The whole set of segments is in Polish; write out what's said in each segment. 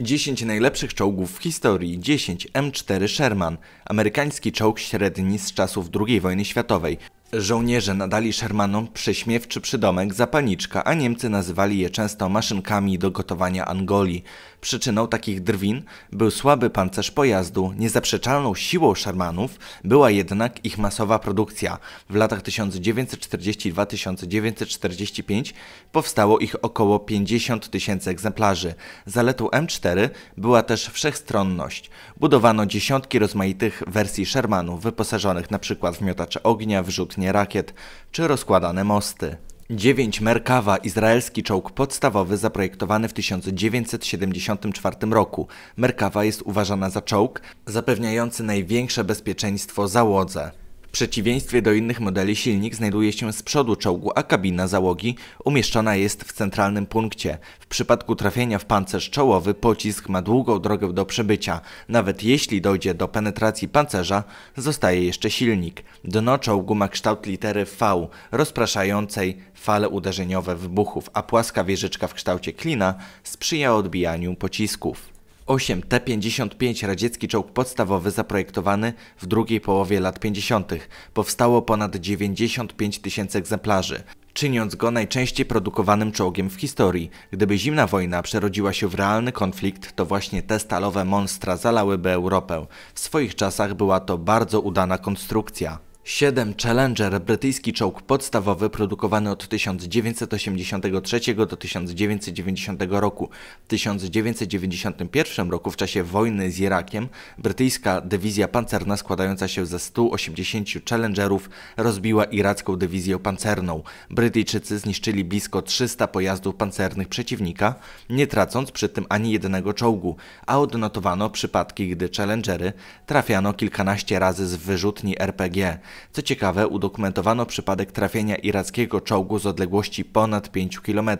10 najlepszych czołgów w historii 10 M4 Sherman, amerykański czołg średni z czasów II wojny światowej. Żołnierze nadali Shermanom prześmiewczy przydomek zapalniczka, a Niemcy nazywali je często maszynkami do gotowania Angolii. Przyczyną takich drwin był słaby pancerz pojazdu. Niezaprzeczalną siłą Shermanów była jednak ich masowa produkcja. W latach 1942-1945 powstało ich około 50 tysięcy egzemplarzy. Zaletą M4 była też wszechstronność. Budowano dziesiątki rozmaitych wersji Shermanów wyposażonych np. w miotacze ognia, wrzutnie rakiet czy rozkładane mosty. 9 Merkawa, izraelski czołg podstawowy zaprojektowany w 1974 roku. Merkawa jest uważana za czołg zapewniający największe bezpieczeństwo załodze przeciwieństwie do innych modeli silnik znajduje się z przodu czołgu, a kabina załogi umieszczona jest w centralnym punkcie. W przypadku trafienia w pancerz czołowy pocisk ma długą drogę do przebycia. Nawet jeśli dojdzie do penetracji pancerza, zostaje jeszcze silnik. Dno czołgu ma kształt litery V, rozpraszającej fale uderzeniowe wybuchów, a płaska wieżyczka w kształcie klina sprzyja odbijaniu pocisków. 8 T-55 radziecki czołg podstawowy zaprojektowany w drugiej połowie lat 50. Powstało ponad 95 tysięcy egzemplarzy, czyniąc go najczęściej produkowanym czołgiem w historii. Gdyby zimna wojna przerodziła się w realny konflikt, to właśnie te stalowe monstra zalałyby Europę. W swoich czasach była to bardzo udana konstrukcja. 7 Challenger, brytyjski czołg podstawowy produkowany od 1983 do 1990 roku. W 1991 roku w czasie wojny z Irakiem brytyjska dywizja pancerna składająca się ze 180 Challengerów rozbiła iracką dywizję pancerną. Brytyjczycy zniszczyli blisko 300 pojazdów pancernych przeciwnika, nie tracąc przy tym ani jednego czołgu, a odnotowano przypadki, gdy Challengery trafiano kilkanaście razy z wyrzutni RPG. Co ciekawe, udokumentowano przypadek trafienia irackiego czołgu z odległości ponad 5 km.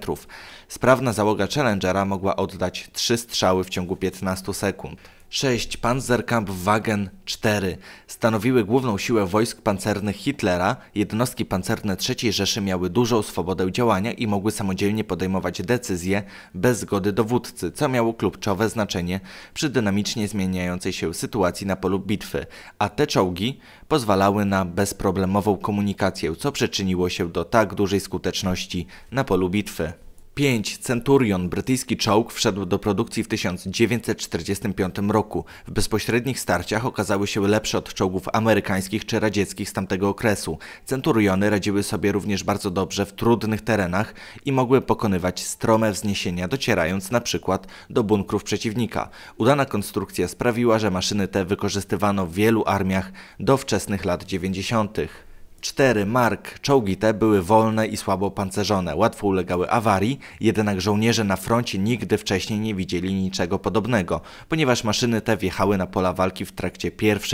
Sprawna załoga Challengera mogła oddać 3 strzały w ciągu 15 sekund. 6 Panzerkampfwagen 4 stanowiły główną siłę wojsk pancernych Hitlera, jednostki pancerne III Rzeszy miały dużą swobodę działania i mogły samodzielnie podejmować decyzje bez zgody dowódcy, co miało kluczowe znaczenie przy dynamicznie zmieniającej się sytuacji na polu bitwy, a te czołgi pozwalały na bezproblemową komunikację, co przyczyniło się do tak dużej skuteczności na polu bitwy. 5. Centurion, brytyjski czołg, wszedł do produkcji w 1945 roku. W bezpośrednich starciach okazały się lepsze od czołgów amerykańskich czy radzieckich z tamtego okresu. Centuriony radziły sobie również bardzo dobrze w trudnych terenach i mogły pokonywać strome wzniesienia, docierając na przykład do bunkrów przeciwnika. Udana konstrukcja sprawiła, że maszyny te wykorzystywano w wielu armiach do wczesnych lat 90. Cztery mark czołgi te były wolne i słabo pancerzone, łatwo ulegały awarii, jednak żołnierze na froncie nigdy wcześniej nie widzieli niczego podobnego, ponieważ maszyny te wjechały na pola walki w trakcie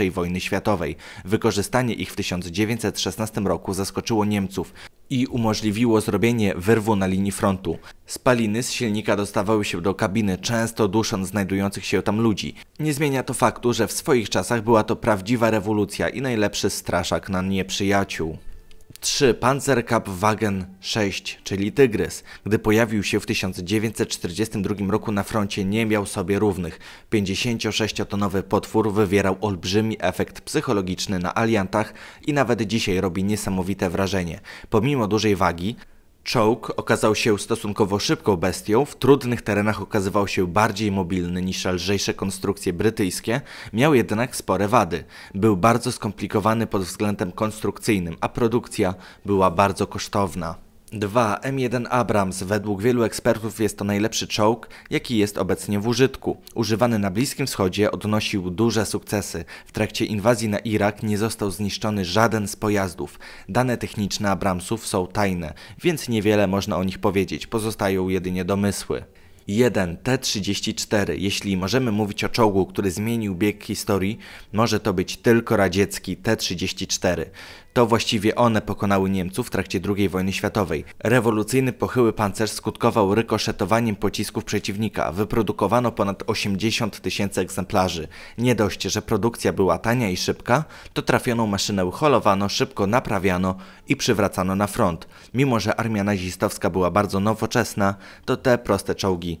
I wojny światowej. Wykorzystanie ich w 1916 roku zaskoczyło Niemców i umożliwiło zrobienie wyrwu na linii frontu. Spaliny z silnika dostawały się do kabiny, często dusząc znajdujących się tam ludzi. Nie zmienia to faktu, że w swoich czasach była to prawdziwa rewolucja i najlepszy straszak na nieprzyjaciół. 3. Wagen 6, czyli Tygrys. Gdy pojawił się w 1942 roku na froncie, nie miał sobie równych. 56-tonowy potwór wywierał olbrzymi efekt psychologiczny na aliantach i nawet dzisiaj robi niesamowite wrażenie. Pomimo dużej wagi, Czołg okazał się stosunkowo szybką bestią, w trudnych terenach okazywał się bardziej mobilny niż lżejsze konstrukcje brytyjskie, miał jednak spore wady. Był bardzo skomplikowany pod względem konstrukcyjnym, a produkcja była bardzo kosztowna. 2. M1 Abrams według wielu ekspertów jest to najlepszy czołg, jaki jest obecnie w użytku. Używany na Bliskim Wschodzie odnosił duże sukcesy. W trakcie inwazji na Irak nie został zniszczony żaden z pojazdów. Dane techniczne Abramsów są tajne, więc niewiele można o nich powiedzieć, pozostają jedynie domysły. 1 T-34. Jeśli możemy mówić o czołgu, który zmienił bieg historii, może to być tylko radziecki T-34. To właściwie one pokonały Niemców w trakcie II wojny światowej. Rewolucyjny pochyły pancerz skutkował rykoszetowaniem pocisków przeciwnika. Wyprodukowano ponad 80 tysięcy egzemplarzy. Nie dość, że produkcja była tania i szybka, to trafioną maszynę holowano, szybko naprawiano i przywracano na front. Mimo, że armia nazistowska była bardzo nowoczesna, to te proste czołgi